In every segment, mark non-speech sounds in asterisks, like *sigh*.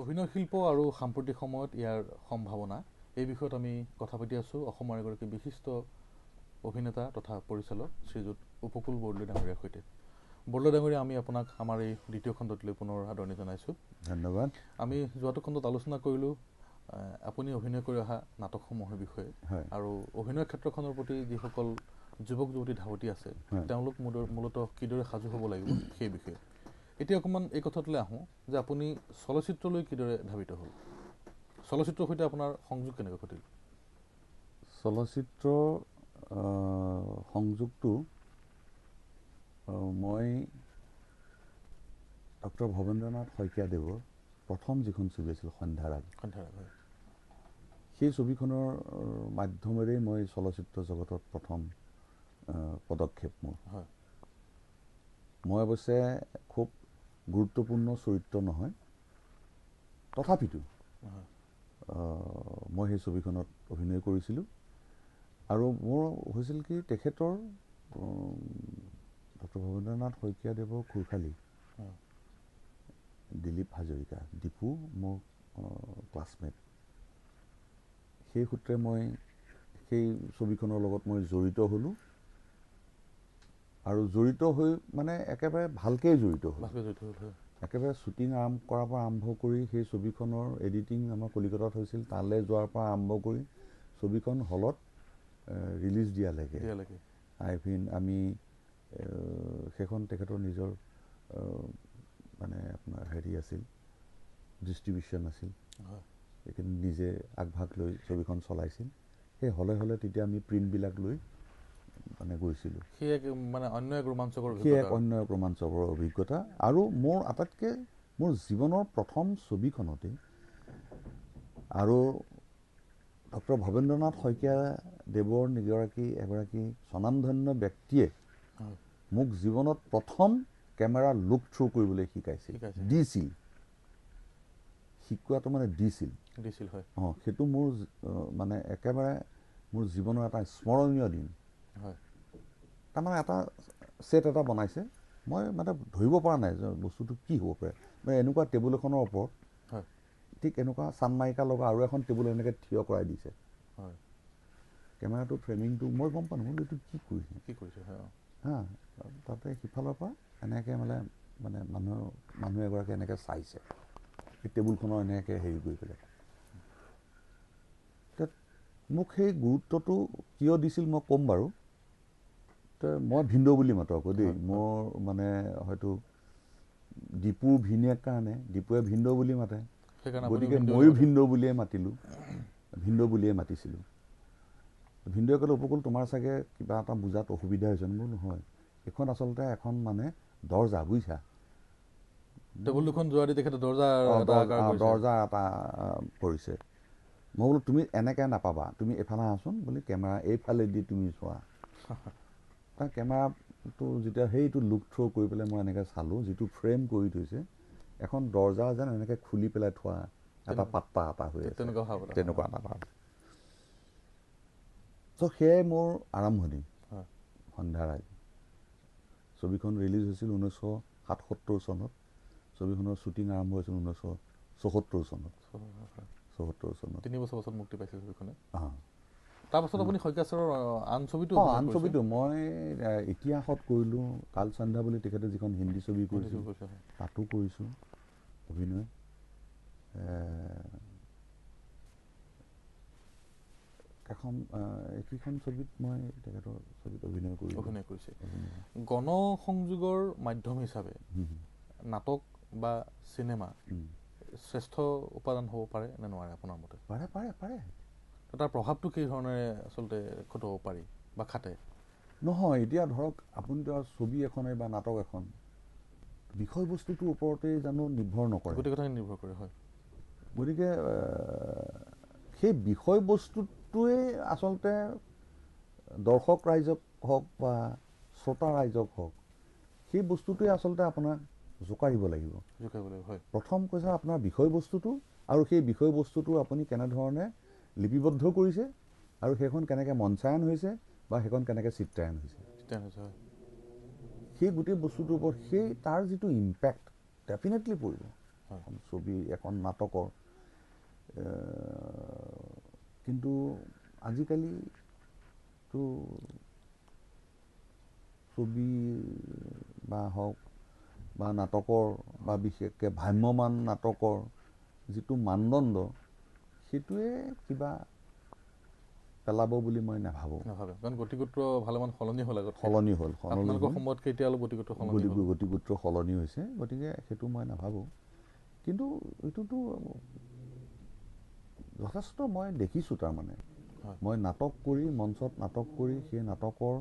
অভিনয় শিল্প আৰু সাম্প্ৰতিক সময়ত ইয়াৰ সম্ভাৱনা এই বিষয়ত আমি কথা পাতি আছোঁ অসমৰ এগৰাকী বিশিষ্ট অভিনেতা তথা পৰিচালক শ্ৰীযুত উপকূল বৰদলৈ ডাঙৰীয়াৰ সৈতে বৰদলৈ ডাঙৰীয়া আমি আপোনাক আমাৰ এই দ্বিতীয় খণ্ডটোলৈ পুনৰ আদৰণি জনাইছোঁ ধন্যবাদ আমি যোৱাটো খণ্ডত আলোচনা কৰিলোঁ আপুনি অভিনয় কৰি অহা নাটকসমূহৰ বিষয়ে আৰু অভিনয় ক্ষেত্ৰখনৰ প্ৰতি যিসকল যুৱক যুৱতী ধাৱতী আছে তেওঁলোক মূলত কিদৰে সাজু হ'ব লাগিব সেই বিষয়ে এতিয়া অকণমান এই কথাটোলৈ আহোঁ যে আপুনি চলচ্চিত্ৰলৈ কিদৰে ধাবিত হ'ল চলচ্চিত্ৰৰ সৈতে আপোনাৰ সংযোগ কেনেকৈ ঘটিল চলচ্চিত্ৰ সংযোগটো মই ডক্টৰ ভৱেন্দ্ৰনাথ শইকীয়াদেৱৰ প্ৰথম যিখন ছবি আছিল সন্ধ্যাৰাগ সন্ধ্যাৰাগ সেই ছবিখনৰ মাধ্যমেৰে মই চলচ্চিত্ৰ জগতত প্ৰথম পদক্ষেপ মোৰ হয় মই অৱশ্যে খুব গুৰুত্বপূৰ্ণ চৰিত্ৰ নহয় তথাপিতো মই সেই ছবিখনত অভিনয় কৰিছিলোঁ আৰু মোৰ হৈছিল কি তেখেতৰ ডক্টৰ ভৱেন্দ্ৰনাথ শইকীয়াদেৱৰ খুৰখালী দিলীপ হাজৰিকা দীপু মোৰ ক্লাছমেট সেই সূত্ৰে মই সেই ছবিখনৰ লগত মই জড়িত হ'লোঁ আৰু জড়িত হৈ মানে একেবাৰে ভালকেই জড়িত হ'ল একেবাৰে শ্বুটিং আৰম্ভ কৰাৰ পৰা আৰম্ভ কৰি সেই ছবিখনৰ এডিটিং আমাৰ কলিকতাত হৈছিল তালৈ যোৱাৰ পৰা আৰম্ভ কৰি ছবিখন হলত ৰিলিজ দিয়ালৈকে আই ভিন আমি সেইখন তেখেতৰ নিজৰ মানে আপোনাৰ হেৰি আছিল ডিষ্ট্ৰিবিউশ্যন আছিল সেইখিনি নিজে আগভাগ লৈ ছবিখন চলাইছিল সেই হ'লে হ'লে তেতিয়া আমি প্ৰিণ্টবিলাক লৈ মানে গৈছিলোঁ মানে অন্য এক ৰোমাঞ্চকৰ সি এক অন্য এক ৰোমাঞ্চকৰ অভিজ্ঞতা আৰু মোৰ আটাইতকৈ মোৰ জীৱনৰ প্ৰথম ছবিখনতেই আৰু ডক্টৰ ভৱেন্দ্ৰনাথ শইকীয়া দেৱৰ নিগৰাকী এগৰাকী স্বনামধন্য ব্যক্তিয়ে মোক জীৱনত প্ৰথম কেমেৰা লুক থ্ৰু কৰিবলৈ শিকাইছিল দিছিল শিকোৱাটো মানে দিছিল দিছিল হয় অঁ সেইটো মোৰ মানে একেবাৰে মোৰ জীৱনৰ এটা স্মৰণীয় দিন হয় তাৰমানে এটা ছেট এটা বনাইছে মই মানে ধৰিব পৰা নাই যে বস্তুটো কি হ'ব পাৰে মানে এনেকুৱা টেবুল এখনৰ ওপৰত হয় ঠিক এনেকুৱা চানমাৰিকা লগা আৰু এখন টেবুল এনেকৈ থিয় কৰাই দিছে হয় কেমেৰাটো ফ্ৰেমিংটো মই গম পালোঁ মই এইটো কি কৰিছে কি কৰিছে হা তাতে সিফালৰ পৰা এনেকৈ মানে মানে মানুহ মানুহ এগৰাকী এনেকৈ চাইছে সেই টেবুলখনৰ এনেকৈ হেৰি কৰি পেলাই মোক সেই গুৰুত্বটো কিয় দিছিল মই ক'ম বাৰু মই ভিন্দ বুলি মাতো আকৌ দেই মোৰ মানে হয়তো দীপু ভিনে কাৰণে দীপুৱে ভিন্দ বুলি মাতে গতিকে ময়ো ভিন্দ বুলিয়ে মাতিলোঁ ভিন্দ বুলিয়ে মাতিছিলোঁ ভিন্দুৱে ক'লে উপকূল তোমাৰ চাগে কিবা এটা বুজাত অসুবিধা হৈছে মোৰ নহয় এইখন আচলতে এখন মানে দৰ্জা বুজিছা টেবুল দুখন যোৱা দি তেখেতে দৰ্জা দৰ্জা এটা কৰিছে মই বোলো তুমি এনেকৈ নাপাবা তুমি এফালে আহাচোন বুলি কেমেৰা এইফালেদি তুমি চোৱা *laughs* কাৰণ কেমেৰাটো যেতিয়া সেইটো লুক থ্ৰ' কৰি পেলাই মই এনেকৈ চালোঁ যিটো ফ্ৰেম কৰি থৈছে এখন দৰ্জা যেন এনেকৈ খুলি পেলাই থোৱা এটা পাত্তা এটা হৈ আছে তেনেকুৱা এটা ভাৱ চ' সেয়াই মোৰ আৰম্ভণি সন্ধ্যাৰ সন্ধ্যাৰাই ছবিখন ৰিলিজ হৈছিল ঊনৈছশ সাতসত্তৰ চনত ছবিখনৰ শ্বুটিং আৰম্ভ হৈছিল ঊনৈছশ চৌসত্তৰ চনত চৌসত্তৰ চনত তিনি বছৰ পাছত মুক্তি পাইছিল ছবিখনে তাৰপাছত আপুনি শইকীয়াচৰৰ আন ছবিটো অঁ আন ছবিটো মই ইতিহাসত কৰিলোঁ কাল চান্ধা বুলি তেখেতে যিখন হিন্দী ছবি কৰিছোঁ তাতো কৰিছোঁ অভিনয় এখন এইকেইখন ছবিত মই তেখেতৰ ছবিত অভিনয় কৰি অভিনয় কৰিছে গণসংযোগৰ মাধ্যম হিচাপে নাটক বা চিনেমা শ্ৰেষ্ঠ উপাদান হ'ব পাৰে নে নোৱাৰে আপোনাৰ মতে পাৰে পাৰে পাৰে তাৰ প্ৰভাৱটো কি ধৰণে আচলতে খটুৱাব পাৰি বা খাটে নহয় এতিয়া ধৰক আপুনি ছবি এখনে বা নাটক এখন বিষয়বস্তুটোৰ ওপৰতে জানো নিৰ্ভৰ নকৰে গোটেই কথাই নিৰ্ভৰ কৰে হয় গতিকে সেই বিষয়বস্তুটোৱে আচলতে দৰ্শক ৰাইজক হওক বা শ্ৰোতা ৰাইজক হওক সেই বস্তুটোৱে আচলতে আপোনাক জোকাৰিব লাগিব জোকাৰিব লাগিব হয় প্ৰথম কৈছে আপোনাৰ বিষয়বস্তুটো আৰু সেই বিষয়বস্তুটো আপুনি কেনেধৰণে লিপিবদ্ধ কৰিছে আৰু সেইখন কেনেকৈ মঞ্চায়ন হৈছে বা সেইখন কেনেকৈ চিত্ৰায়ন হৈছে সেই গোটেই বস্তুটোৰ ওপৰত সেই তাৰ যিটো ইম্পেক্ট ডেফিনেটলি পৰিব এখন ছবি এখন নাটকৰ কিন্তু আজিকালিতো ছবি বা হওক বা নাটকৰ বা বিশেষকৈ ভ্ৰাম্যমান নাটকৰ যিটো মানদণ্ড সেইটোৱে কিবা পেলাব বুলি মই নাভাবোঁ কাৰণ সলনি হ'ল সলনি সলনি হৈছে গতিকে সেইটো মই নাভাবোঁ কিন্তু এইটোতো যথেষ্ট মই দেখিছোঁ তাৰমানে মই নাটক কৰি মঞ্চত নাটক কৰি সেই নাটকৰ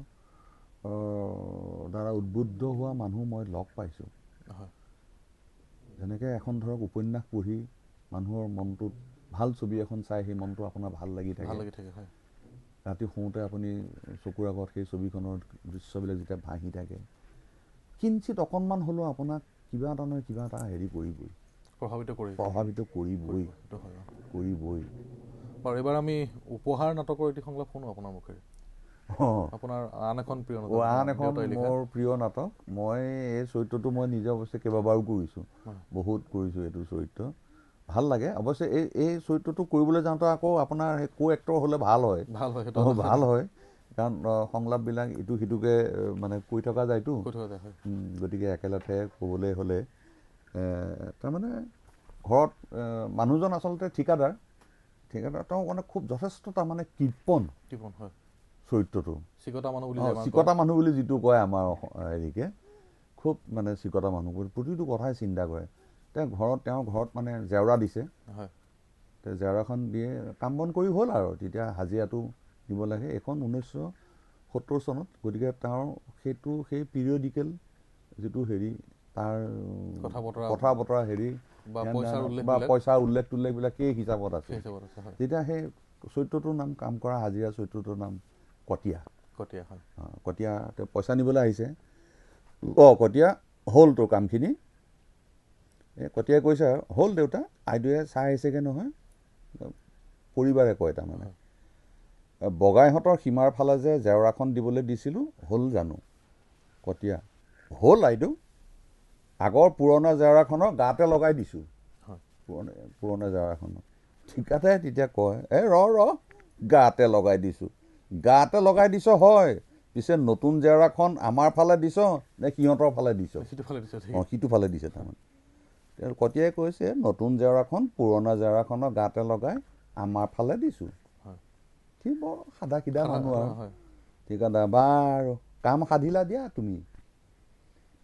দ্বাৰা উদ্বুদ্ধ হোৱা মানুহ মই লগ পাইছোঁ যেনেকৈ এখন ধৰক উপন্যাস পঢ়ি মানুহৰ মনটোত ভাল ছবি এখন চাই সেই মনটো আপোনাৰ ভাল লাগি থাকে ভাল লাগি থাকে হয় ৰাতি শুওঁতে আপুনি চকুৰ আগত সেই ছবিখনৰ দৃশ্যবিলাক যেতিয়া ভাঁহি থাকে কিঞ্চিত অকণমান হ'লেও আপোনাক কিবা এটা নহয় কিবা এটা হেৰি কৰিবই প্ৰভাৱিত কৰি প্ৰভাৱিত কৰিবই কৰিবই বাৰু এইবাৰ আমি উপহাৰ নাটকৰ এটি সংলাপ শুনো আপোনাৰ মুখেৰে আন এখন মোৰ প্ৰিয় নাটক মই এই চৰিত্ৰটো মই নিজে অৱশ্যে কেইবাবাৰো কৰিছোঁ বহুত কৰিছোঁ এইটো চৰিত্ৰ ভাল লাগে অৱশ্যে এই এই চৰিত্ৰটো কৰিবলৈ যাওঁতে আকৌ আপোনাৰ সেই কো এক্টৰ হ'লে ভাল হয় ভাল হয় ভাল হয় কাৰণ সংলাপবিলাক ইটো সিটোকে মানে কৈ থকা যায়তো গতিকে একেলগে ক'বলৈ হ'লে তাৰমানে ঘৰত মানুহজন আচলতে ঠিকাদাৰ ঠিকাদাৰ তেওঁ মানে খুব যথেষ্ট তাৰমানে কৃপণ কৃপণ হয় চৰিত্ৰটো চিকটা মানুহ বুলি চিকটা মানুহ বুলি যিটো কয় আমাৰ হেৰিকে খুব মানে চিকতা মানুহ প্ৰতিটো কথাই চিন্তা কৰে তেওঁ ঘৰত তেওঁ ঘৰত মানে জেওৰা দিছে হয় জেওৰাখন দিয়ে কাম বন কৰি হ'ল আৰু তেতিয়া হাজিৰাটো দিব লাগে এইখন ঊনৈছশ সত্তৰ চনত গতিকে তেওঁৰ সেইটো সেই পিৰিয়ডিকেল যিটো হেৰি তাৰ কথা বতৰা হেৰি বা পইচাৰ উল্লেখ তুল্লেখবিলাক সেই হিচাপত আছে তেতিয়া সেই চৰিত্ৰটোৰ নাম কাম কৰা হাজিৰা চৰিত্ৰটোৰ নাম কটীয়া কটীয়া হয় কটীয়া তেওঁ পইচা নিবলৈ আহিছে অঁ কটীয়া হ'ল তোৰ কামখিনি এই কটিয়াই কৈছে আৰু হ'ল দেউতা আইদেৱে চাই আহিছেগৈ নহয় পৰিবাৰে কয় তাৰমানে বগাইহঁতৰ সীমাৰ ফালে যে জেওৰাখন দিবলৈ দিছিলোঁ হ'ল জানো কটিয়া হ'ল আইদেউ আগৰ পুৰণা জেওৰাখনৰ গাতে লগাই দিছোঁ পুৰণা পুৰণা জেওৰাখনক ঠিক আছে তেতিয়া কয় এ ৰ ৰ গাতে লগাই দিছোঁ গাতে লগাই দিছ হয় পিছে নতুন জেওৰাখন আমাৰ ফালে দিছ নে সিহঁতৰ ফালে দিছ সিটো ফালে দিছ অঁ সিটো ফালে দিছে তাৰমানে কটিয়াই কৈছে নতুন জেওৰাখন পুৰণা জেওৰাখনৰ গাতে লগাই আমাৰ ফালে দিছোঁ সি বৰ সাদা সিদা মানুহ আৰু ঠিক আছে বাৰু কাম সাধিলা দিয়া তুমি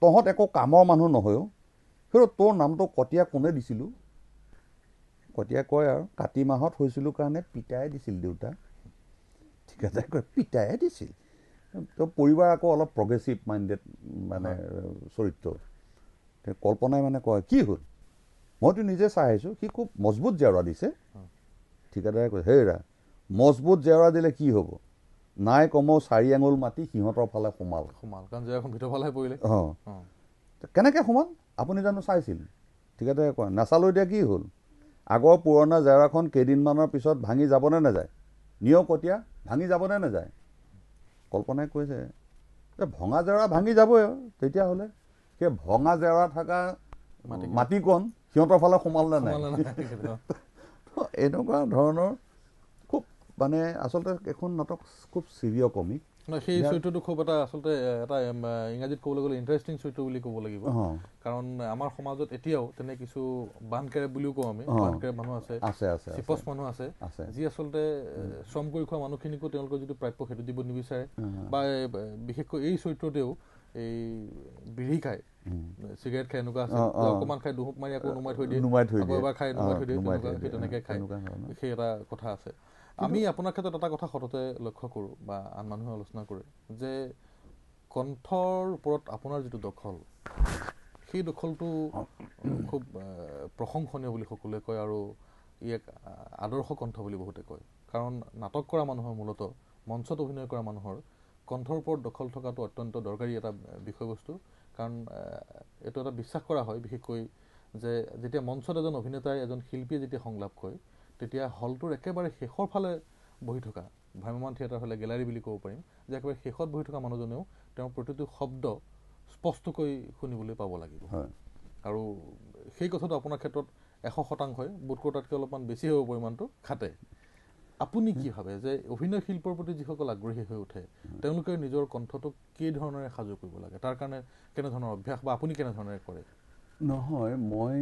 তহঁত একো কামৰ মানুহ নহয়ও সেইটো তোৰ নামটো কটিয়া কোনে দিছিলোঁ কটিয়া কয় আৰু কাতি মাহত হৈছিলোঁ কাৰণে পিতাই দিছিল দেউতা ঠিক আছে কয় পিতায়ে দিছিল তোৰ পৰিবাৰ আকৌ অলপ প্ৰগ্ৰেছিভ মাইণ্ডেড মানে চৰিত্ৰ কল্পনাই মানে কয় কি হ'ল মইতো নিজে চাই আহিছোঁ সি খুব মজবুত জেওৰা দিছে ঠিকাদাৰে কৈছে হেৰা মজবুত জেওৰা দিলে কি হ'ব নাই কমেও চাৰি আঙুল মাটি সিহঁতৰ ফালে সোমাল সোমাল কাৰণ জেওৰা ভিতৰৰ ফালে পৰিলে অঁ কেনেকৈ সোমাল আপুনি জানো চাইছিল ঠিকাদাৰে কয় নাচালো এতিয়া কি হ'ল আগৰ পুৰণা জেওৰাখন কেইদিনমানৰ পিছত ভাঙি যাবনে নাযায় নিয়ক কটীয়া ভাঙি যাবনে নাযায় কল্পনাই কৈছে যে ভঙা জেওৰা ভাঙি যাবই তেতিয়াহ'লে সেই ভঙা জেওৰা থকা মাটিকণ সিহঁতৰ ফালে সোমালনে নাই এনেকুৱা ধৰণৰ খুব মানে আচলতে এখন নাটক খুব চিৰিয় কমিক সেই চৰিত্ৰটো খুব এটা আচলতে এটা ইংৰাজীত ক'বলৈ গ'লে ইণ্টাৰেষ্টিং চৰিত্ৰ বুলি ক'ব লাগিব কাৰণ আমাৰ সমাজত এতিয়াও তেনে কিছু বানকেৰে বুলিও কওঁ আমি বানকেৰে মানুহ আছে আছে আছে চিপচ মানুহ আছে যি আচলতে শ্ৰম কৰি খোৱা মানুহখিনিকো তেওঁলোকৰ যিটো প্ৰাপ্য সেইটো দিব নিবিচাৰে বা বিশেষকৈ এই চৰিত্ৰটোও এই বিড়ি খায় চিগাৰেট খায় এনেকুৱা আছে অকণমান খায় দুহুপ মাৰি আকৌ নুমাই থৈ দিয়ে নুমাই থৈ দিয়ে খায় নুমাই থৈ দিয়ে তেনেকে খায় সেই এটা কথা আছে আমি আপোনাৰ ক্ষেত্ৰত এটা কথা সততে লক্ষ্য কৰোঁ বা আন মানুহে আলোচনা কৰে যে কণ্ঠৰ ওপৰত আপোনাৰ যিটো দখল সেই দখলটো খুব প্ৰশংসনীয় বুলি সকলোৱে কয় আৰু ই এক আদৰ্শ কণ্ঠ বুলি বহুতে কয় কাৰণ নাটক কৰা মানুহৰ মূলতঃ মঞ্চত অভিনয় কৰা মানুহৰ কণ্ঠৰ ওপৰত দখল থকাটো অত্যন্ত দৰকাৰী এটা বিষয়বস্তু কাৰণ এইটো এটা বিশ্বাস কৰা হয় বিশেষকৈ যে যেতিয়া মঞ্চত এজন অভিনেতাই এজন শিল্পীয়ে যেতিয়া সংলাপ কৰে তেতিয়া হলটোৰ একেবাৰে শেষৰ ফালে বহি থকা ভ্ৰাম্যমান থিয়েটাৰ হ'লে গেলাৰী বুলি ক'ব পাৰিম যে একেবাৰে শেষত বহি থকা মানুহজনেও তেওঁৰ প্ৰতিটো শব্দ স্পষ্টকৈ শুনিবলৈ পাব লাগিব আৰু সেই কথাটো আপোনাৰ ক্ষেত্ৰত এশ শতাংশই বোধকৰ তাতকৈ অলপমান বেছি হ'ব পৰিমাণটো খাটে আপুনি কি ভাবে যে অভিনয় শিল্পৰ প্ৰতি যিসকল আগ্ৰহী হৈ উঠে তেওঁলোকে নিজৰ কণ্ঠটোক কি ধৰণেৰে সাজু কৰিব লাগে তাৰ কাৰণে কেনেধৰণৰ অভ্যাস বা আপুনি কেনেধৰণেৰে কৰে নহয় মই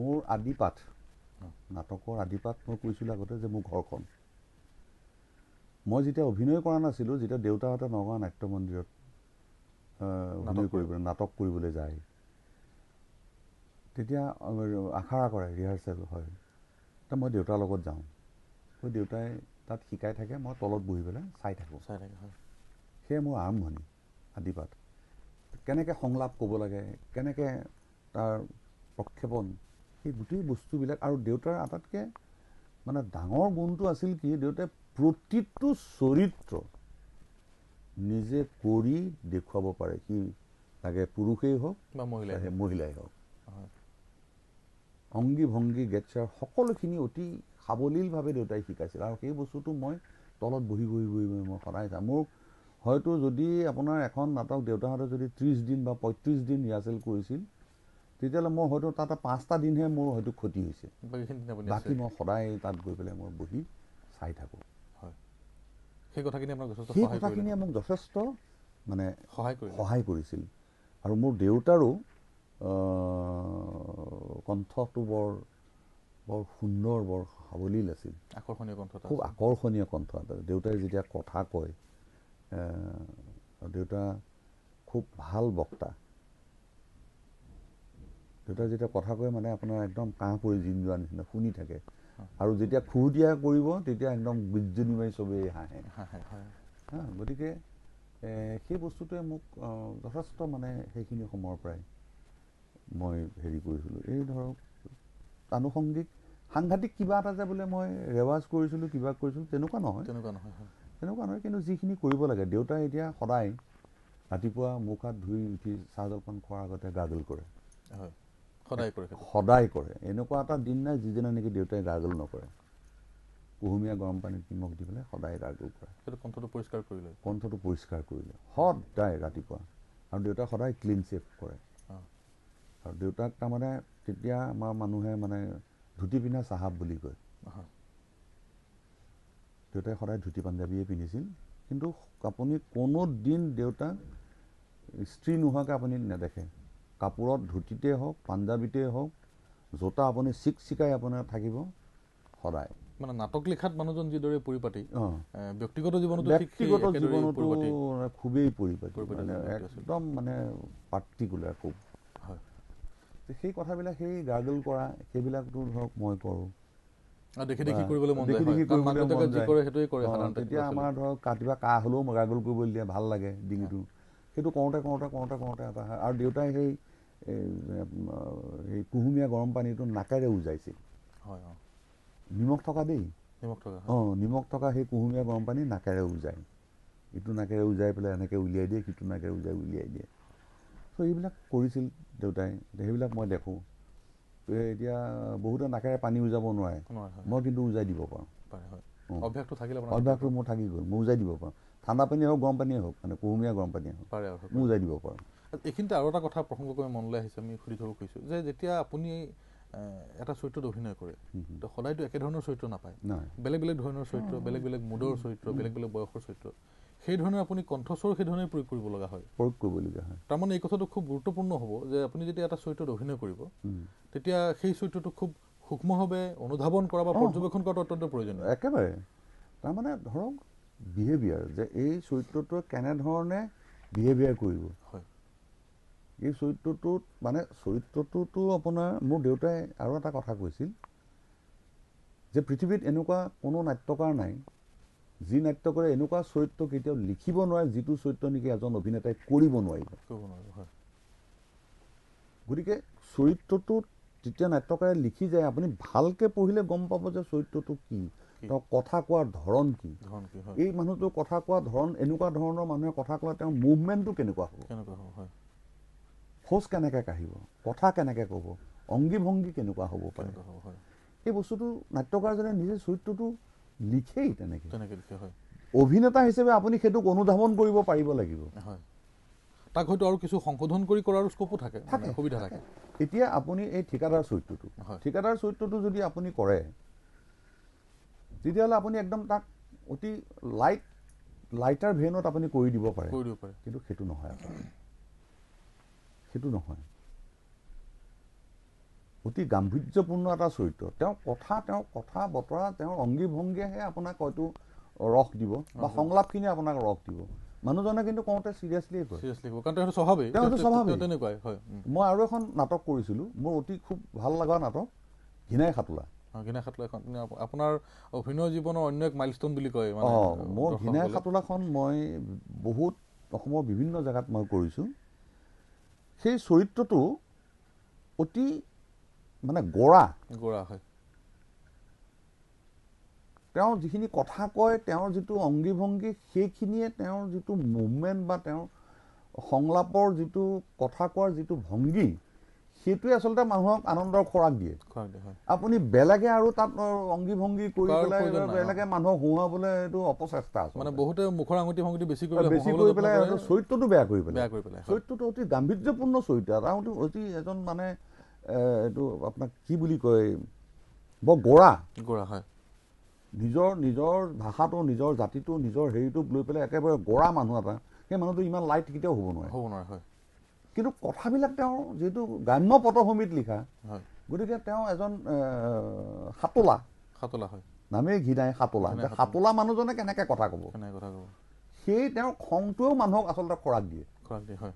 মোৰ আদিপাঠ নাটকৰ আদিপাঠ মই কৈছিলোঁ আগতে যে মোৰ ঘৰখন মই যেতিয়া অভিনয় কৰা নাছিলোঁ যেতিয়া দেউতাহঁতে নগাঁও নাট্য মন্দিৰত অভিনয় কৰিবলৈ নাটক কৰিবলৈ যায় তেতিয়া আখাৰা কৰে ৰিহাৰ্চেল হয় তেতিয়া মই দেউতাৰ লগত যাওঁ সেই দেউতাই তাত শিকাই থাকে মই তলত বহি পেলাই চাই থাকোঁ চাই থাকে হয় সেয়ে মোৰ আৰম্ভণি আদি আদিপাত কেনেকৈ সংলাপ ক'ব লাগে কেনেকৈ তাৰ প্ৰক্ষেপণ সেই গোটেই বস্তুবিলাক আৰু দেউতাৰ আটাইতকৈ মানে ডাঙৰ গুণটো আছিল কি দেউতাই প্ৰতিটো চৰিত্ৰ নিজে কৰি দেখুৱাব পাৰে সি লাগে পুৰুষেই হওক বা মহিলাই মহিলাই হওক অংগী ভংগী গেটছাৰ সকলোখিনি অতি সাৱলীলভাৱে দেউতাই শিকাইছিল আৰু সেই বস্তুটো মই তলত বহি বহি বহি বহি মই সদায় চাওঁ মোক হয়তো যদি আপোনাৰ এখন নাটক দেউতাহঁতে যদি ত্ৰিছ দিন বা পঁয়ত্ৰিছ দিন ৰিহাৰ্চেল কৰিছিল তেতিয়াহ'লে মই হয়তো তাত পাঁচটা দিনহে মোৰ হয়তো ক্ষতি হৈছে বাকী মই সদায় তাত গৈ পেলাই মই বহি চাই থাকোঁ সেই কথাখিনিয়ে মোক যথেষ্ট মানে সহায় কৰিছিল আৰু মোৰ দেউতাৰো কণ্ঠটো বৰ বৰ সুন্দৰ বৰ সাৱলীল আছিল আকৰ্ষণীয় কণ্ঠ খুব আকৰ্ষণীয় কণ্ঠ এটা দেউতাই যেতিয়া কথা কয় দেউতা খুব ভাল বক্তা দেউতাই যেতিয়া কথা কয় মানে আপোনাৰ একদম কাঁহ পৰি জিন যোৱা নিচিনা শুনি থাকে আৰু যেতিয়া খুহুতীয়া কৰিব তেতিয়া একদম গুজনী মাৰি চবেই হাঁহে গতিকে সেই বস্তুটোৱে মোক যথেষ্ট মানে সেইখিনি সময়ৰ পৰাই মই হেৰি কৰিছিলোঁ এই ধৰক আনুষংগিক সাংঘাতিক কিবা এটা যে বোলে মই ৰেৱাজ কৰিছিলোঁ কিবা কৰিছিলোঁ তেনেকুৱা নহয় তেনেকুৱা নহয় তেনেকুৱা নহয় কিন্তু যিখিনি কৰিব লাগে দেউতাই এতিয়া সদায় ৰাতিপুৱা মুখ হাত ধুই উঠি চাহ জলপান খোৱাৰ আগতে গাৰ্গল কৰে সদায় কৰে সদায় কৰে এনেকুৱা এটা দিন নাই যিদিনা নেকি দেউতাই গাৰ্গল নকৰে কুহুমীয়া গৰম পানীত নিমখ দি পেলাই সদায় গাৰ্গল কৰে কণ্ঠটো পৰিষ্কাৰ কৰিলে কণ্ঠটো পৰিষ্কাৰ কৰিলে সদায় ৰাতিপুৱা আৰু দেউতাই সদায় ক্লিন চেফ কৰে আৰু দেউতাক তাৰমানে তেতিয়া আমাৰ মানুহে মানে ধুতি পিন্ধা চাহাব বুলি কয় দেউতাই সদায় ধুতি পাঞ্জাবীয়ে পিন্ধিছিল কিন্তু আপুনি কোনো দিন দেউতাক স্ত্ৰী নোহোৱাকৈ আপুনি নেদেখে কাপোৰত ধুতিতে হওক পাঞ্জাবীতে হওক জোতা আপুনি চিক চিকাই আপোনাৰ থাকিব সদায় মানে নাটক লিখাত মানুহজন যিদৰে পৰিপাটি ব্যক্তিগত জীৱনত ব্যক্তিগত জীৱনতো খুবেই পৰিপাটি একদম মানে পাৰ্টিকুলাৰ খুব সেই কথাবিলাক সেই গাৰ্গল কৰা সেইবিলাকতো ধৰক মই কৰোঁ তেতিয়া আমাৰ ধৰক কাটিবা কাহ হ'লেও মই গাৰ্গল কৰিবলৈ দিয়া ভাল লাগে ডিঙিটো সেইটো কৰোঁতে কৰোঁতে কৰোঁতে কৰোঁতে এটা আৰু দেউতাই সেই সেই কুহুমীয়া গৰম পানীটো নাকেৰে উজাইছিল নিমখ থকা দেই অঁ নিমখ থকা সেই কুহুমীয়া গৰম পানী নাকেৰে উজায় ইটো নাকেৰে উজাই পেলাই এনেকৈ উলিয়াই দিয়ে সিটো নাকেৰে উজাই উলিয়াই দিয়ে চ' এইবিলাক কৰিছিল দেউতাই সেইবিলাক মই দেখোঁ এতিয়া বহুতে নাকেৰে পানী উজাব নোৱাৰে মই কিন্তু উজাই দিব পাৰোঁ অভ্যাসটো থাকিলে অভ্যাসটো মোৰ থাকি গ'ল মই উজাই দিব পাৰোঁ ঠাণ্ডা পানীয়ে হওক গৰম পানীয়ে হওক মানে কুহুমীয়া গৰম পানীয়ে হওক মই উজাই দিব পাৰোঁ এইখিনিতে আৰু এটা কথা প্ৰসংগকৈ মনলৈ আহিছে আমি সুধি থ'ব খুজিছোঁ যে যেতিয়া আপুনি এটা চৰিত্ৰত অভিনয় কৰে তো সদায়তো একেধৰণৰ চৰিত্ৰ নাপায় বেলেগ বেলেগ ধৰণৰ চৰিত্ৰ বেলেগ বেলেগ মুদৰ চৰিত্ৰ বেলেগ বেলেগ বয়সৰ চৰিত্ৰ সেইধৰণে আপুনি কণ্ঠস্বৰ সেইধৰণে প্ৰয়োগ কৰিব লগা হয় প্ৰয়োগ কৰিবলগীয়া হয় তাৰমানে এই কথাটো খুব গুৰুত্বপূৰ্ণ হ'ব যে আপুনি যেতিয়া এটা চৰিত্ৰত অভিনয় কৰিব তেতিয়া সেই চৰিত্ৰটো খুব সূক্ষ্মভাৱে অনুধাৱন কৰা বা পৰ্যবেক্ষণ কৰাটো অত্যন্ত প্ৰয়োজনীয় একেবাৰে তাৰমানে ধৰক বিহেভিয়াৰ যে এই চৰিত্ৰটোৱে কেনেধৰণে বিহেভিয়াৰ কৰিব হয় এই চৰিত্ৰটোত মানে চৰিত্ৰটোতো আপোনাৰ মোৰ দেউতাই আৰু এটা কথা কৈছিল যে পৃথিৱীত এনেকুৱা কোনো নাট্যকাৰ নাই যি নাট্যকাৰে এনেকুৱা চৰিত্ৰ কেতিয়াও লিখিব নোৱাৰে যিটো চৰিত্ৰ নেকি এজন অভিনেতাই কৰিব নোৱাৰিব গতিকে চৰিত্ৰটোত যেতিয়া নাট্যকাৰে লিখি যায় আপুনি ভালকে পঢ়িলে গম পাব যে চৰিত্ৰটো কি তেওঁ কথা কোৱাৰ ধৰণ কি এই মানুহটো কথা কোৱা ধৰণ এনেকুৱা ধৰণৰ মানুহে কথা কোৱা তেওঁৰ মুভমেণ্টটো কেনেকুৱা হ'ব খোজ কেনেকে কাঢ়িব কথা কেনেকে ক'ব অংগী ভংগী কেনেকুৱা হ'ব পাৰে এই বস্তুটো নাট্যকাৰজনে নিজে চৰিত্ৰটো লিখেই তেনেকে অভিনেতা হিচাপে আপুনি সেইটোক অনুধাৱন কৰিব পাৰিব লাগিব তাক হয়তো আৰু কিছু সংশোধন কৰি কৰাৰ স্কোপো থাকে থাকে সুবিধা থাকে এতিয়া আপুনি এই ঠিকাদাৰ চৰিত্ৰটো ঠিকাদাৰ চৰিত্ৰটো যদি আপুনি কৰে তেতিয়াহ'লে আপুনি একদম তাক অতি লাইট লাইটাৰ ভেনত আপুনি কৰি দিব পাৰে কৰি দিব পাৰে কিন্তু সেইটো নহয় সেইটো নহয় অতি গাম্ভীৰ্যপূৰ্ণ এটা চৰিত্ৰ তেওঁৰ কথা তেওঁৰ কথা বতৰা তেওঁৰ অংগী ভংগীয়েহে আপোনাক হয়তো ৰস দিব বা সংলাপখিনিয়ে আপোনাক ৰস দিব মানুহজনে কিন্তু কওঁতে চিৰিয়াছলিয়ে কয় মই আৰু এখন নাটক কৰিছিলোঁ মোৰ অতি খুব ভাল লগা নাটক ঘিনাই খাতোলা মোৰ ঘিনাই খাতোলাখন মই বহুত অসমৰ বিভিন্ন জেগাত মই কৰিছোঁ সেই চৰিত্ৰটো অতি মানে গোড়া গোড়া হয় তেওঁ যিখিনি কথা কয় তেওঁৰ যিটো অংগী ভংগী সেইখিনিয়ে তেওঁৰ যিটো মুভমেণ্ট বা তেওঁৰ সংলাপৰ যিটো কথা কোৱাৰ যিটো ভংগী সেইটোৱে আচলতে মানুহক আনন্দৰ খোৰাক দিয়ে আপুনি বেলেগে আৰু তাত অংগী ভংগী কৰি পেলাই বেলেগে মানুহক হোঁহাবলৈ এইটো অপচেষ্টা আছে মানে বহুতে মুখৰ আঙুটি ভংগীটো বেছি কৰি বেছি কৰি পেলাই চৰিত্ৰটো বেয়া কৰি পেলাই চৰিত্ৰটো অতি গাম্ভীৰ্যপূৰ্ণ চৰিত্ৰ এটা অতি এজন মানে এইটো আপোনাক কি বুলি কয় বৰ গোৰা গোৰা হয় নিজৰ নিজৰ ভাষাটো নিজৰ জাতিটো নিজৰ হেৰিটো লৈ পেলাই একেবাৰে গোৰা মানুহ এটা সেই মানুহটো ইমান লাইট কেতিয়াও হ'ব নোৱাৰে হ'ব নোৱাৰে হয় কিন্তু কথাবিলাক তেওঁ যিহেতু গ্ৰাম্য পটভূমিত লিখা গতিকে তেওঁ এজন সাতোলা সাতোলা হয় নামেই ঘিদাই সাতোলা সাতোলা মানুহজনে কেনেকৈ কথা ক'ব কেনেকৈ কথা ক'ব সেই তেওঁৰ খংটোৱেও মানুহক আচলতে খৰাক দিয়ে খৰাক দিয়ে হয়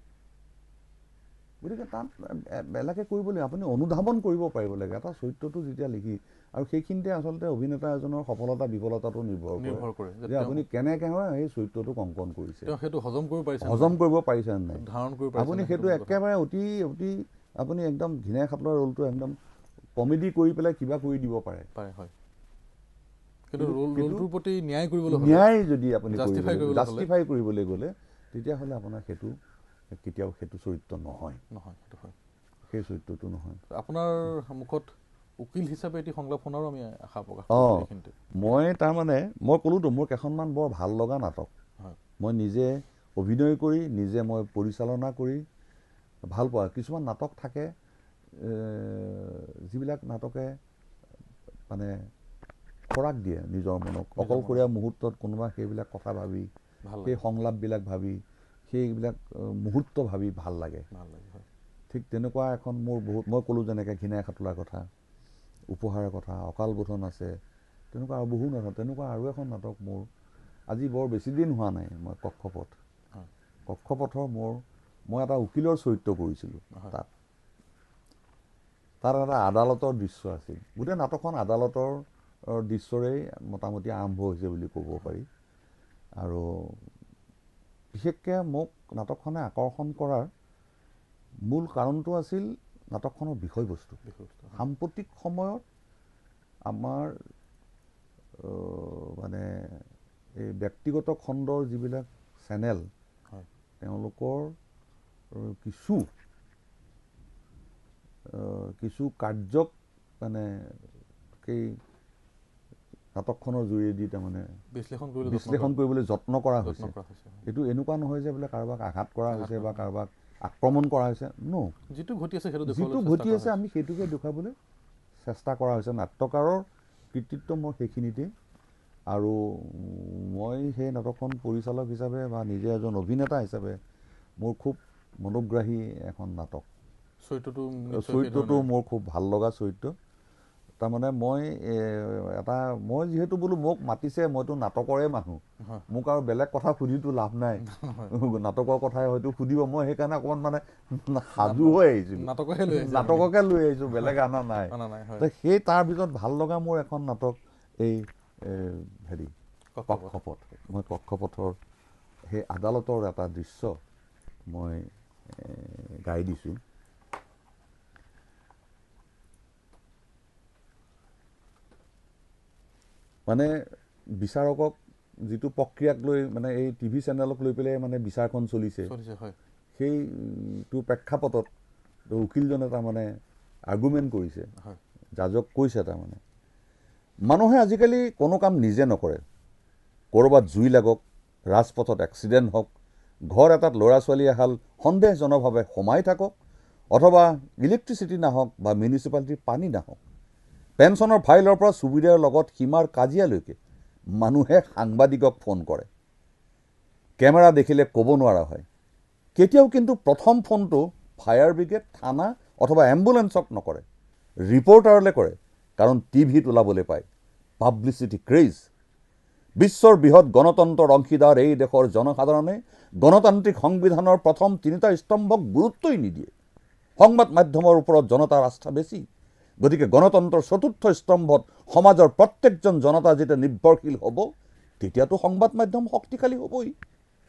গতিকে তাত বেলেগে কৰিব আপুনি অনুধাৱন কৰিব পাৰিব লাগে এটা চৰিত্ৰটো যেতিয়া লিখি আৰু সেইখিনিতে আচলতে অভিনেতা এজনৰ সফলতা বিফলতাটো নিৰ্ভৰ কৰে যে আপুনি কেনেকে হয় সেই চৰিত্ৰটোক অংকন কৰিছে হজম কৰিব পাৰিছে নে নাই আপুনি সেইটো একেবাৰে অতি অতি আপুনি একদম ঘিনাই খাপলৰ ৰোলটো একদম কমেডি কৰি পেলাই কিবা কৰি দিব পাৰে ন্যায় যদি আপুনি জাষ্টিফাই কৰিবলৈ গ'লে তেতিয়াহ'লে আপোনাৰ সেইটো কেতিয়াও সেইটো চৰিত্ৰ নহয় নহয় সেই চৰিত্ৰটো নহয় আপোনাৰ মুখত উকিল হিচাপে এটি সংলাপ শুনাৰো আমি আশা প্ৰকাশ অঁ মই তাৰমানে মই ক'লোতো মোৰ কেইখনমান বৰ ভাল লগা নাটক মই নিজে অভিনয় কৰি নিজে মই পৰিচালনা কৰি ভাল পাওঁ কিছুমান নাটক থাকে যিবিলাক নাটকে মানে খৰাক দিয়ে নিজৰ মনক অকলশৰীয়া মুহূৰ্তত কোনোবা সেইবিলাক কথা ভাবি সেই সংলাপবিলাক ভাবি সেইবিলাক মুহূৰ্ত ভাবি ভাল লাগে ঠিক তেনেকুৱা এখন মোৰ বহুত মই ক'লোঁ যেনেকৈ ঘিণাই খাতোলাৰ কথা উপহাৰৰ কথা অকাল অকালবোধন আছে তেনেকুৱা আৰু বহু নাটক তেনেকুৱা আৰু এখন নাটক মোৰ আজি বৰ বেছিদিন হোৱা নাই মই কক্ষপথ কক্ষপথৰ মোৰ মই এটা উকিলৰ চৰিত্ৰ কৰিছিলোঁ তাত তাত এটা আদালতৰ দৃশ্য আছিল গোটেই নাটকখন আদালতৰ দৃশ্যৰেই মোটামুটি আৰম্ভ হৈছে বুলি ক'ব পাৰি আৰু বিশেষকৈ মোক নাটকখনে আকৰ্ষণ কৰাৰ মূল কাৰণটো আছিল নাটকখনৰ বিষয়বস্তু বিষয়বস্তু সাম্প্ৰতিক সময়ত আমাৰ মানে এই ব্যক্তিগত খণ্ডৰ যিবিলাক চেনেল তেওঁলোকৰ কিছু কিছু কাৰ্যক মানে সেই নাটকখনৰ জৰিয়েদি তাৰমানে বিশ্লেষণ কৰিবলৈ যত্ন কৰা হৈছে এইটো এনেকুৱা নহয় যে বোলে কাৰোবাক আঘাত কৰা হৈছে বা কাৰোবাক আক্ৰমণ কৰা হৈছে ন যিটো ঘটি আছে যিটো ঘটি আছে আমি সেইটোকে দেখুৱাবলৈ চেষ্টা কৰা হৈছে নাট্যকাৰৰ কৃতিত্ব মই সেইখিনিতে আৰু মই সেই নাটকখন পৰিচালক হিচাপে বা নিজে এজন অভিনেতা হিচাপে মোৰ খুব মনোগ্ৰাহী এখন নাটক চৰিত্ৰটো চৰিত্ৰটো মোৰ খুব ভাল লগা চৰিত্ৰ তাৰমানে মই এটা মই যিহেতু বোলো মোক মাতিছে মইতো নাটকৰে মানুহ মোক আৰু বেলেগ কথা সুধিতো লাভ নাই নাটকৰ কথাই হয়তো সুধিব মই সেইকাৰণে অকণমান মানে সাজু হৈ আহিছিলোঁ নাটককে লৈ আহিছোঁ বেলেগ অনা নাই সেই তাৰ পিছত ভাল লগা মোৰ এখন নাটক এই হেৰি কক্ষপথ মই কক্ষপথৰ সেই আদালতৰ এটা দৃশ্য মই গাই দিছোঁ মানে বিচাৰকক যিটো প্ৰক্ৰিয়াক লৈ মানে এই টিভি চেনেলক লৈ পেলাই মানে বিচাৰখন চলিছে সেইটো প্ৰেক্ষাপটত উকিলজনে তাৰমানে আৰ্গুমেণ্ট কৰিছে জাজক কৈছে তাৰমানে মানুহে আজিকালি কোনো কাম নিজে নকৰে ক'ৰবাত জুই লাগক ৰাজপথত এক্সিডেণ্ট হওক ঘৰ এটাত ল'ৰা ছোৱালী এহাল সন্দেহজনকভাৱে সোমাই থাকক অথবা ইলেক্ট্ৰিচিটি নাহক বা মিউনিচিপালিটিৰ পানী নাহক পেঞ্চনৰ ফাইলৰ পৰা চুবুৰীয়াৰ লগত সীমাৰ কাজিয়ালৈকে মানুহে সাংবাদিকক ফোন কৰে কেমেৰা দেখিলে ক'ব নোৱাৰা হয় কেতিয়াও কিন্তু প্ৰথম ফোনটো ফায়াৰ ব্ৰিগেড থানা অথবা এম্বুলেঞ্চক নকৰে ৰিপৰ্টাৰলৈ কৰে কাৰণ টিভিত ওলাবলৈ পায় পাব্লিচিটি ক্ৰেজ বিশ্বৰ বৃহৎ গণতন্ত্ৰৰ অংশীদাৰ এই দেশৰ জনসাধাৰণে গণতান্ত্ৰিক সংবিধানৰ প্ৰথম তিনিটা স্তম্ভক গুৰুত্বই নিদিয়ে সংবাদ মাধ্যমৰ ওপৰত জনতাৰ আস্থা বেছি গতিকে গণতন্ত্ৰৰ চতুৰ্থ স্তম্ভত সমাজৰ প্ৰত্যেকজন জনতা যেতিয়া নিৰ্ভৰশীল হ'ব তেতিয়াতো সংবাদ মাধ্যম শক্তিশালী হ'বই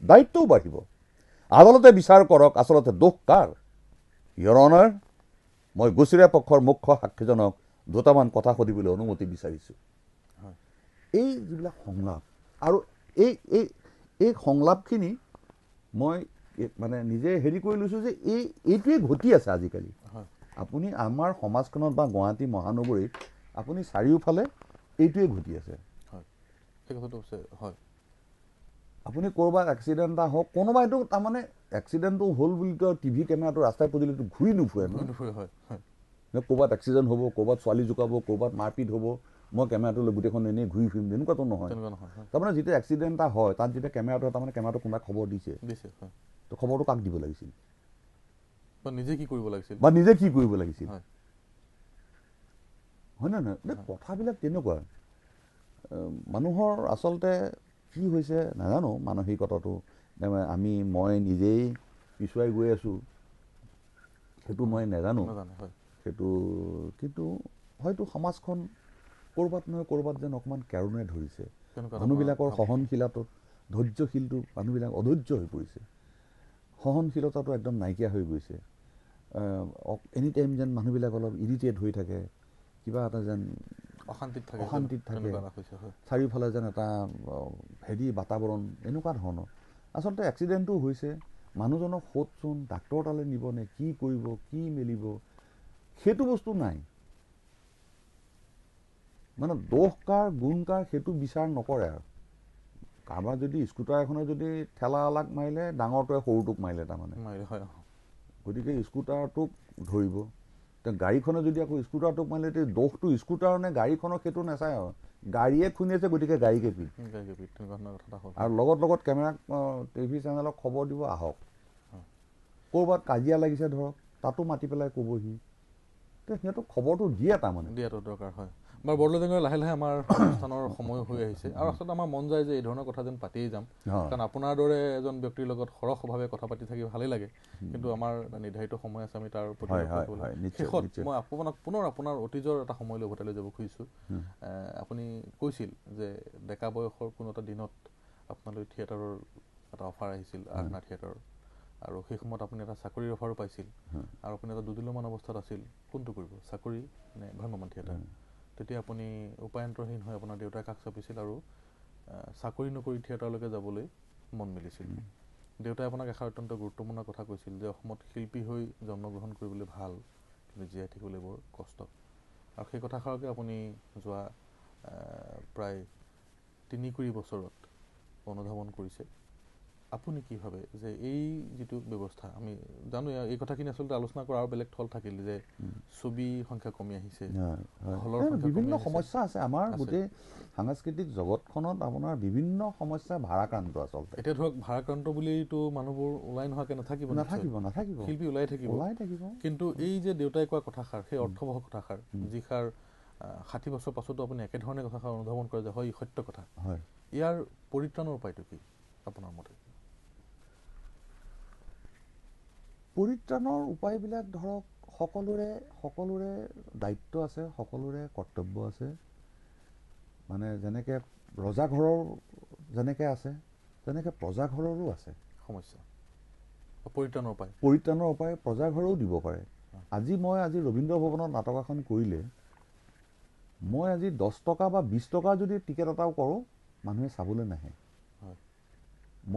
দায়িত্বও বাঢ়িব আদালতে বিচাৰ কৰক আচলতে দোষ কাৰ ইয়ৰ অনাৰ মই গুচিৰা পক্ষৰ মুখ্য সাক্ষীজনক দুটামান কথা সুধিবলৈ অনুমতি বিচাৰিছোঁ এই যিবিলাক সংলাপ আৰু এই এই এই সংলাপখিনি মই মানে নিজে হেৰি কৰি লৈছোঁ যে এই এইটোৱেই ঘটি আছে আজিকালি আপুনি আমাৰ সমাজখনত বা গুৱাহাটী মহানগৰীত আপুনি চাৰিওফালে এইটোৱে ঘটি আছে আপুনি ক'ৰবাত এক্সিডেণ্ট এটা হওক কোনোবাইতো তাৰমানে এক্সিডেণ্টটো হ'ল বুলিতো টিভি কেমেৰাটো ৰাস্তাই পদূলিটো ঘূৰি নুফুৰে নুফুৰে ক'ৰবাত এক্সিডেণ্ট হ'ব ক'ৰবাত ছোৱালী জোকাব ক'ৰবাত মাৰপিট হ'ব মই কেমেৰাটো লৈ গোটেইখন এনেই ঘূৰি ফুৰিম তেনেকুৱাতো নহয় তাৰমানে যেতিয়া এক্সিডেণ্ট এটা হয় তাত যেতিয়া কেমেৰাটো তাৰমানে কেমেৰাটো কোনোবাই খবৰ দিছে ত' খবৰটো কাক দিব লাগিছিল বা নিজে কি কৰিব লাগিছিল হয় নে নহয় কথাবিলাক তেনেকুৱা মানুহৰ আচলতে কি হৈছে নাজানো মানসিকতাটো আমি মই নিজেই পিছুৱাই গৈ আছোঁ সেইটো মই নাজানো সেইটো কিন্তু হয়তো সমাজখন ক'ৰবাত নহয় ক'ৰবাত যেন অকণমান কেৰুণাই ধৰিছে মানুহবিলাকৰ সহনশীলাটোত ধৈৰ্যশীলটো মানুহবিলাক অধৈৰ্য হৈ পৰিছে সহনশীলতাটো একদম নাইকিয়া হৈ গৈছে এনিটাইম যেন মানুহবিলাক অলপ ইৰিটেট হৈ থাকে কিবা এটা যেন অশান্তিত থাকে অশান্তিত থাকে চাৰিওফালে যেন এটা হেৰি বাতাৱৰণ এনেকুৱা ধৰণৰ আচলতে এক্সিডেণ্টো হৈছে মানুহজনক সোধ চোন ডাক্তৰৰ তালৈ নিবনে কি কৰিব কি মেলিব সেইটো বস্তু নাই মানে দোষ কাৰ গুণ কাৰ সেইটো বিচাৰ নকৰে আৰু কাৰোবাৰ যদি স্কুটাৰ এখনে যদি ঠেলা এলাক মাৰিলে ডাঙৰটোৱে সৰুটোক মাৰিলে তাৰমানে গতিকে স্কুটাৰটোক ধৰিব গাড়ীখনে যদি আকৌ স্কুটাৰটোক মাৰিলে তেতিয়া দোষটো স্কুটাৰ নে গাড়ীখনৰ সেইটো নাচায় আৰু গাড়ীয়ে খুন্দিয়াইছে গতিকে গাড়ীকে পিঠ আৰু লগত লগত কেমেৰাক টিভি চেনেলক খবৰ দিব আহক ক'ৰবাত কাজিয়া লাগিছে ধৰক তাতো মাতি পেলাই ক'বহি সিহঁতক খবৰটো দিয়ে তাৰমানে দিয়াটো দৰকাৰ হয় বাৰু বৰদলৈ লাহে লাহে আমাৰ অনুষ্ঠানৰ সময় হৈ আহিছে আৰু আচলতে আমাৰ মন যায় যে এই ধৰণৰ কথা যেন পাতিয়ে যাম কাৰণ আপোনাৰ দৰে এজন ব্যক্তিৰ লগত সৰহভাৱে কথা পাতি থাকি ভালেই লাগে কিন্তু আমাৰ নিৰ্ধাৰিত সময় আছে আমি তাৰ ওপৰত শেষত মই আপোনাক পুনৰ আপোনাৰ অতীজৰ এটা সময়লৈ উভতাই লৈ যাব খুজিছোঁ আপুনি কৈছিল যে ডেকা বয়সৰ কোনো এটা দিনত আপোনালৈ থিয়েটাৰৰ এটা অফাৰ আহিছিল আগনা থিয়েটাৰৰ আৰু সেই সময়ত আপুনি এটা চাকৰিৰ অফাৰো পাইছিল আৰু আপুনি এটা দুদিনমান অৱস্থাত আছিল কোনটো কৰিব চাকৰি নে ভ্ৰাম্যমান থিয়েটাৰ তেতিয়া আপুনি উপায়ন্তৰহীন হৈ আপোনাৰ দেউতাই কাষ চাপিছিল আৰু চাকৰি নকৰি থিয়েটাৰলৈকে যাবলৈ মন মিলিছিল দেউতাই আপোনাক এষাৰ অত্যন্ত গুৰুত্বপূৰ্ণ কথা কৈছিল যে অসমত শিল্পী হৈ জন্মগ্ৰহণ কৰিবলৈ ভাল কিন্তু জীয়াই থাকিবলৈ বৰ কষ্ট আৰু সেই কথাষাৰকে আপুনি যোৱা প্ৰায় তিনি কুৰি বছৰত অনুধাৱন কৰিছে আপুনি কি ভাবে যে এই যিটো ব্যৱস্থা আমি জানো এই কথাখিনি আচলতে আলোচনা কৰা আৰু বেলেগ থল থাকিল যে ছবি সংখ্যা কমি আহিছে বিভিন্ন সমস্যা আছে আমাৰ গোটেই সাংস্কৃতিক জগতখনত আপোনাৰ বিভিন্ন সমস্যা ভাৰাক্ৰান্ত আচলতে এতিয়া ধৰক ভাৰাক্ৰান্ত বুলিতো মানুহবোৰ ওলাই নোহোৱাকে নাথাকিব নাথাকিব নাথাকিব শিল্পী ওলাই থাকিব ওলাই থাকিব কিন্তু এই যে দেউতাই কোৱা কথাষাৰ সেই অৰ্থবহ কথাষাৰ যিষাৰ ষাঠি বছৰ পাছতো আপুনি একেধৰণে কথাষাৰ অনুধাৱন কৰে যে হয় সত্য কথা হয় ইয়াৰ পৰিত্ৰাণৰ উপায়টো কি আপোনাৰ মতে পৰিত্ৰাণৰ উপায়বিলাক ধৰক সকলোৰে সকলোৰে দায়িত্ব আছে সকলোৰে কৰ্তব্য আছে মানে যেনেকৈ ৰজাঘৰৰ যেনেকৈ আছে তেনেকৈ প্ৰজাঘৰৰো আছে সমস্যা পৰিত্ৰাণৰ উপায় পৰিত্ৰাণৰ উপায় প্ৰজাঘৰেও দিব পাৰে আজি মই আজি ৰবীন্দ্ৰ ভৱনত নাটক এখন কৰিলে মই আজি দহ টকা বা বিছ টকা যদি টিকেট এটাও কৰোঁ মানুহে চাবলৈ নাহে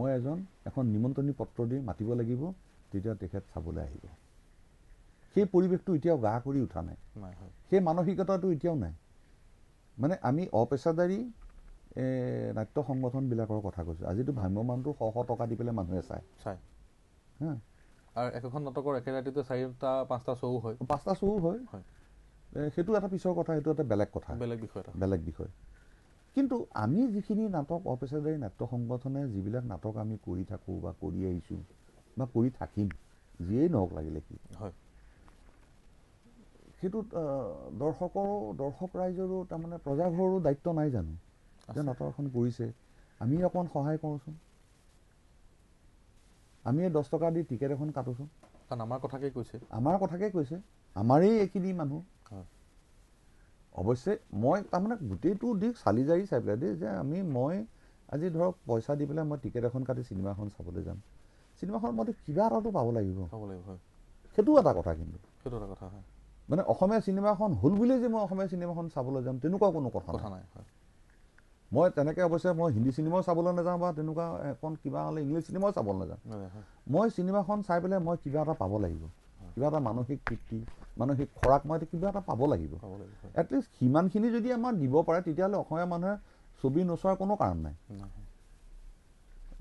মই এজন এখন নিমন্ত্ৰণী পত্ৰ দি মাতিব লাগিব তেতিয়া তেখেত চাবলৈ আহিব সেই পৰিৱেশটো এতিয়াও গা কৰি উঠা নাই সেই মানসিকতাটো এতিয়াও নাই মানে আমি অপেচাদাৰী নাট্য সংগঠনবিলাকৰ কথা কৈছোঁ আজিতো ভ্ৰাম্যমানটো শ শ টকা দি পেলাই মানুহে চায় চায় আৰু একোখন নাটকৰ একে ৰাতিটো চাৰিটা পাঁচটা শ্বও হয় পাঁচটা শ্বও হয় সেইটো এটা পিছৰ কথা সেইটো এটা বেলেগ কথা বেলেগ বিষয় এটা বেলেগ বিষয় কিন্তু আমি যিখিনি নাটক অপেচাদাৰী নাট্য সংগঠনে যিবিলাক নাটক আমি কৰি থাকোঁ বা কৰি আহিছোঁ বা কৰি থাকিম যিয়েই নহওক লাগিলে কি হয় সেইটোত দৰ্শকৰো দৰ্শক ৰাইজৰো তাৰমানে প্ৰজাঘৰৰো দায়িত্ব নাই জানো যে এখন কৰিছে আমি অকণমান সহায় কৰোঁচোন আমিয়ে দহ টকা দি টিকেট এখন কাটোচোন কাৰণ আমাৰ কথাকে কৈছে আমাৰ কথাকেই কৈছে আমাৰেই এইখিনি মানুহ অৱশ্যে মই তাৰমানে গোটেইটো দিশ চালি জাৰি চাই পেলাই দেই যে আমি মই আজি ধৰক পইচা দি পেলাই মই টিকেট এখন কাটি চিনেমা এখন চাবলৈ যাম চিনেমাখনৰ মতে কিবা এটাতো পাব লাগিব সেইটোও এটা কথা কিন্তু মানে অসমীয়া চিনেমাখন হ'ল বুলিয়ে যে মই অসমীয়া চিনেমাখন চাবলৈ যাম তেনেকুৱা কোনো কথা নাই মই তেনেকৈ অৱশ্যে মই হিন্দী চিনেমাও চাবলৈ নাযাওঁ বা তেনেকুৱা এখন কিবা হ'লে ইংলিছ চিনেমাও চাবলৈ নাযাওঁ মই চিনেমাখন চাই পেলাই মই কিবা এটা পাব লাগিব কিবা এটা মানসিক তৃপ্তি মানসিক খৰাক মই কিবা এটা পাব লাগিব এটলিষ্ট সিমানখিনি যদি আমাৰ দিব পাৰে তেতিয়াহ'লে অসমীয়া মানুহে ছবি নচোৱাৰ কোনো কাৰণ নাই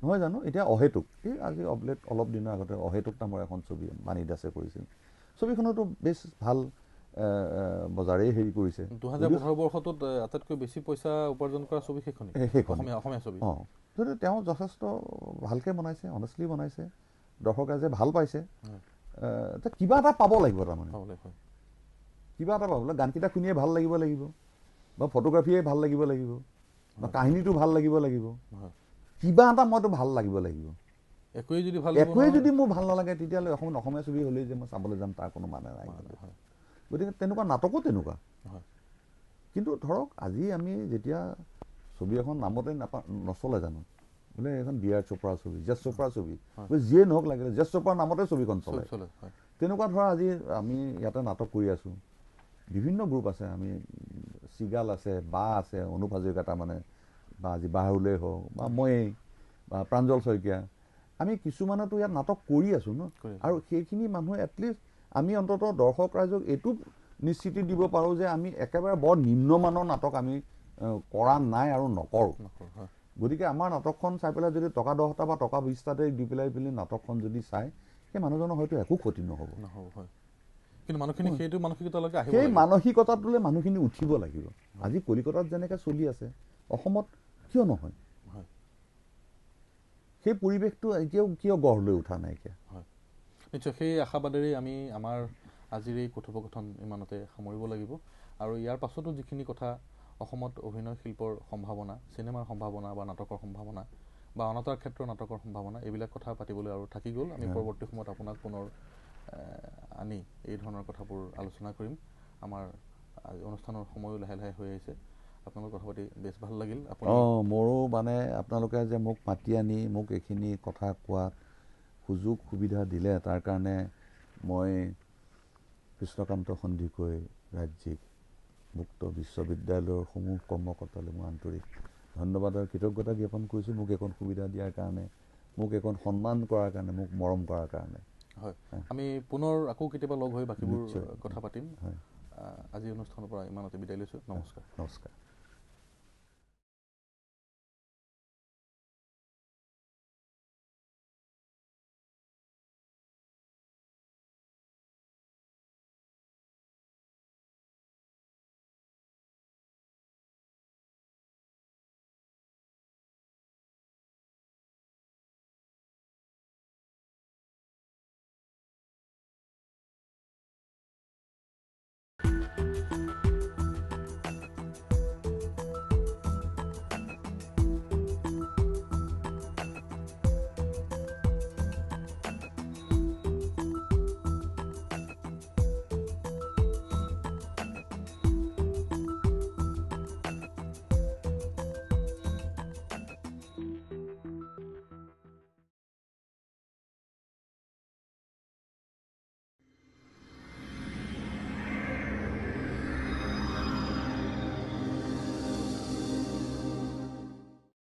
নহয় জানো এতিয়া অহেতুক এই আজি অবলেট অলপ দিনৰ আগতে অহেতুক নামৰ এখন ছবি মানি দাসে কৰিছিল ছবিখনতো বেছ ভাল বজাৰেই হেৰি কৰিছে দুহেজাৰ পোন্ধৰ বৰ্ষটোত আটাইতকৈ বেছি পইচা উপাৰ্জন কৰা ছবি সেইখন অসমীয়া ছবি অঁ যদিও তেওঁ যথেষ্ট ভালকৈ বনাইছে অনেষ্টলি বনাইছে দৰ্শকে যে ভাল পাইছে কিবা এটা পাব লাগিব তাৰমানে কিবা এটা পাব গানকেইটা শুনিয়ে ভাল লাগিব লাগিব বা ফটোগ্ৰাফীয়ে ভাল লাগিব লাগিব বা কাহিনীটো ভাল লাগিব লাগিব কিবা এটা মইতো ভাল লাগিব লাগিব একোৱে যদি ভাল একোৱে যদি মোৰ ভাল নালাগে তেতিয়াহ'লে অসমত অসমীয়া ছবি হ'লেই যে মই চাবলৈ যাম তাৰ কোনো মানে নাই গতিকে তেনেকুৱা নাটকো তেনেকুৱা কিন্তু ধৰক আজি আমি যেতিয়া ছবি এখন নামতে নাপা নচলে জানো বোলে এইখন বি আৰ চোপ্ৰাৰ ছবি জেষ্ঠ চোপ্ৰাৰ ছবি যিয়ে নহওক লাগিলে জেষ্ঠ চোপ্ৰাৰ নামতে ছবিখন চলে তেনেকুৱা ধৰা আজি আমি ইয়াতে নাটক কৰি আছোঁ বিভিন্ন গ্ৰুপ আছে আমি চিগাল আছে বা আছে অনুপ হাজৰিকা তাৰমানে বা আজি বাহুলেই হওক বা ময়েই বা প্ৰাঞ্জল শইকীয়া আমি কিছুমানতো ইয়াত নাটক কৰি আছোঁ ন আৰু সেইখিনি মানুহে এটলিষ্ট আমি অন্ততঃ দৰ্শক ৰাইজক এইটো নিশ্চিতি দিব পাৰোঁ যে আমি একেবাৰে বৰ নিম্নমানৰ নাটক আমি কৰা নাই আৰু নকৰোঁ গতিকে আমাৰ নাটকখন চাই পেলাই যদি টকা দহটা বা টকা বিছটাতে দি পেলাই পেলাই নাটকখন যদি চাই সেই মানুহজনৰ হয়তো একো ক্ষতি নহ'ব সেই মানসিকতাটোলৈ মানুহখিনি উঠিব লাগিব আজি কলিকতাত যেনেকৈ চলি আছে অসমত কিয় নহয় সেই পৰিৱেশটো এতিয়াও কিয় গঢ় লৈ উঠা নাইকিয়া হয় নিশ্চয় সেই আশাবাদেৰে আমি আমাৰ আজিৰ এই কথোপকথন ইমানতে সামৰিব লাগিব আৰু ইয়াৰ পাছতো যিখিনি কথা অসমত অভিনয় শিল্পৰ সম্ভাৱনা চিনেমাৰ সম্ভাৱনা বা নাটকৰ সম্ভাৱনা বা অনাতাৰ ক্ষেত্ৰৰ নাটকৰ সম্ভাৱনা এইবিলাক কথা পাতিবলৈ আৰু থাকি গ'ল আমি পৰৱৰ্তী সময়ত আপোনাক পুনৰ আনি এই ধৰণৰ কথাবোৰ আলোচনা কৰিম আমাৰ অনুষ্ঠানৰ সময়ো লাহে লাহে হৈ আহিছে আপোনালোকৰ কথা পাতি বেছ ভাল লাগিল অঁ মোৰো মানে আপোনালোকে যে মোক মাতি আনি মোক এইখিনি কথা কোৱাত সুযোগ সুবিধা দিলে তাৰ কাৰণে মই কৃষ্ণকান্ত সন্ধিকৈ ৰাজ্যিক মুক্ত বিশ্ববিদ্যালয়ৰ সমূহ কৰ্মকৰ্তালৈ মোৰ আন্তৰিক ধন্যবাদ আৰু কৃতজ্ঞতা জ্ঞাপন কৰিছোঁ মোক এইকণ সুবিধা দিয়াৰ কাৰণে মোক এইকণ সন্মান কৰাৰ কাৰণে মোক মৰম কৰাৰ কাৰণে হয় আমি পুনৰ আকৌ কেতিয়াবা লগ হৈ বাকীবোৰ কথা পাতিম হয় আজিৰ অনুষ্ঠানৰ পৰা ইমানতে বিদায় লৈছোঁ নমস্কাৰ নমস্কাৰ Thank you.